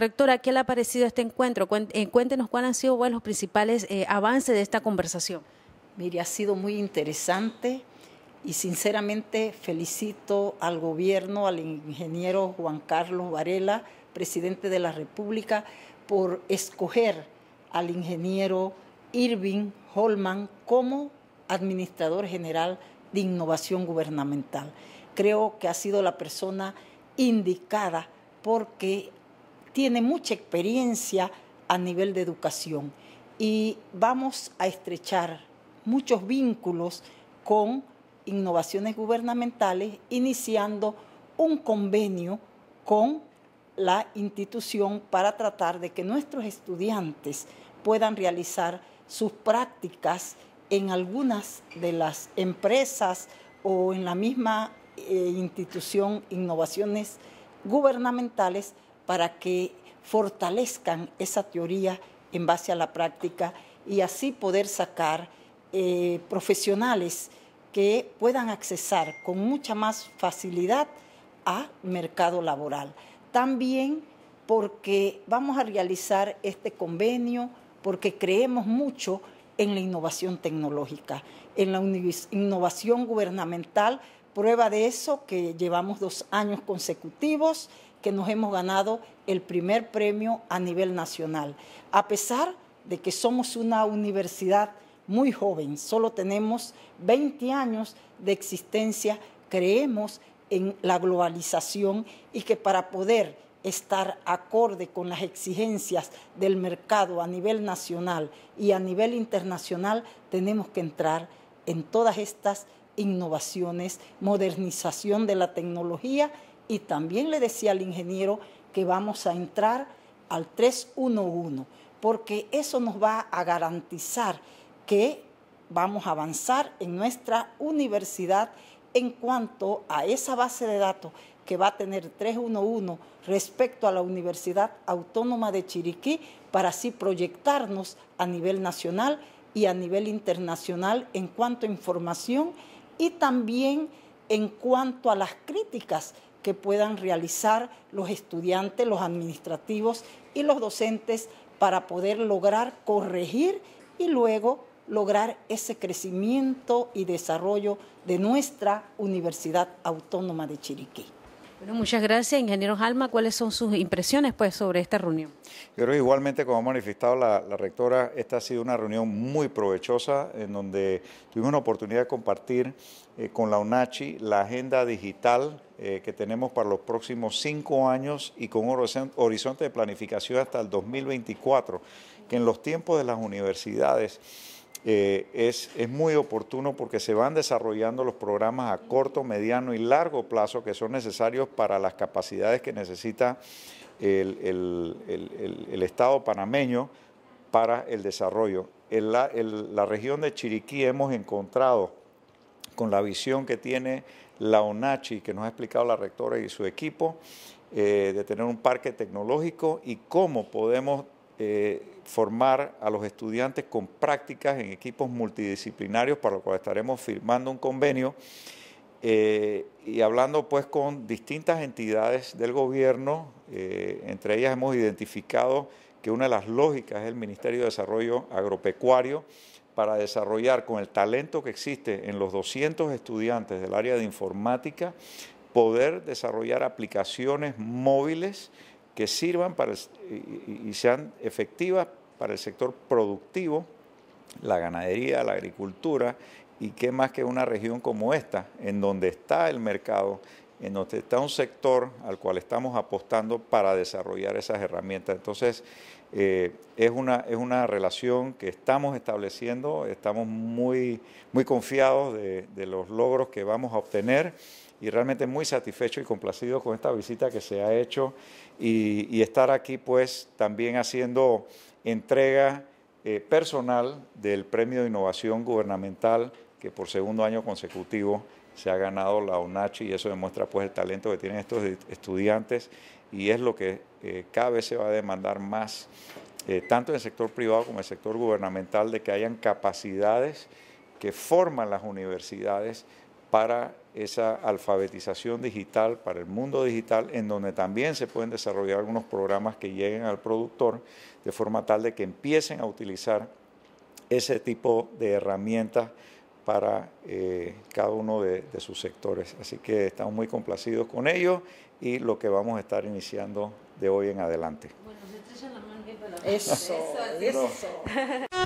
rectora, ¿qué le ha parecido este encuentro? Eh, cuéntenos cuáles han sido los principales eh, avances de esta conversación. Mire, ha sido muy interesante y sinceramente felicito al gobierno, al ingeniero Juan Carlos Varela, presidente de la República, por escoger al ingeniero Irving Holman como administrador general de innovación gubernamental. Creo que ha sido la persona indicada porque tiene mucha experiencia a nivel de educación y vamos a estrechar muchos vínculos con innovaciones gubernamentales, iniciando un convenio con la institución para tratar de que nuestros estudiantes puedan realizar sus prácticas en algunas de las empresas o en la misma eh, institución innovaciones gubernamentales para que fortalezcan esa teoría en base a la práctica y así poder sacar eh, profesionales que puedan accesar con mucha más facilidad a mercado laboral. También porque vamos a realizar este convenio, porque creemos mucho en la innovación tecnológica, en la innovación gubernamental. Prueba de eso que llevamos dos años consecutivos que nos hemos ganado el primer premio a nivel nacional, a pesar de que somos una universidad muy joven, solo tenemos 20 años de existencia, creemos en la globalización y que para poder estar acorde con las exigencias del mercado a nivel nacional y a nivel internacional, tenemos que entrar en todas estas innovaciones, modernización de la tecnología y también le decía al ingeniero que vamos a entrar al 311, porque eso nos va a garantizar que vamos a avanzar en nuestra universidad en cuanto a esa base de datos que va a tener 311 respecto a la Universidad Autónoma de Chiriquí para así proyectarnos a nivel nacional y a nivel internacional en cuanto a información y también en cuanto a las críticas que puedan realizar los estudiantes, los administrativos y los docentes para poder lograr corregir y luego lograr ese crecimiento y desarrollo de nuestra Universidad Autónoma de Chiriquí. Bueno, muchas gracias, ingeniero Alma. ¿Cuáles son sus impresiones pues, sobre esta reunión? Yo creo que igualmente, como ha manifestado la, rectora, esta ha sido una reunión muy provechosa en donde tuvimos una oportunidad de compartir eh, con la UNACHI la agenda digital eh, que tenemos para los próximos cinco años y con un horizonte de planificación hasta el 2024, que en los tiempos de las universidades eh, es, es, muy oportuno porque se van desarrollando los programas a corto, mediano y largo plazo que son necesarios para las capacidades que necesita el, Estado panameño para el desarrollo. En la, región de Chiriquí hemos encontrado, con la visión que tiene la ONACHI, que nos ha explicado la rectora y su equipo, eh, de tener un parque tecnológico y cómo podemos eh, formar a los estudiantes con prácticas en equipos multidisciplinarios, para lo cual estaremos firmando un convenio eh, y hablando pues con distintas entidades del gobierno, eh, entre ellas hemos identificado que una de las lógicas es el Ministerio de Desarrollo Agropecuario para desarrollar con el talento que existe en los 200 estudiantes del área de informática, poder desarrollar aplicaciones móviles que sirvan para y sean efectivas para el sector productivo, la ganadería, la agricultura, y qué más que una región como esta, en donde está el mercado en donde está un sector al cual estamos apostando para desarrollar esas herramientas. Entonces, eh, es, una, relación que estamos estableciendo, estamos muy, muy confiados de, los logros que vamos a obtener y realmente muy satisfecho y complacido con esta visita que se ha hecho y, estar aquí pues también haciendo entrega eh, personal del Premio de Innovación Gubernamental que por segundo año consecutivo se ha ganado la UNACHI y eso demuestra pues el talento que tienen estos estudiantes y es lo que eh, cada vez se va a demandar más, eh, tanto en el sector privado como en el sector gubernamental, de que hayan capacidades que forman las universidades para esa alfabetización digital, para el mundo digital, en donde también se pueden desarrollar algunos programas que lleguen al productor de forma tal de que empiecen a utilizar ese tipo de herramientas para eh, cada uno de, sus sectores. Así que estamos muy complacidos con ellos y lo que vamos a estar iniciando de hoy en adelante.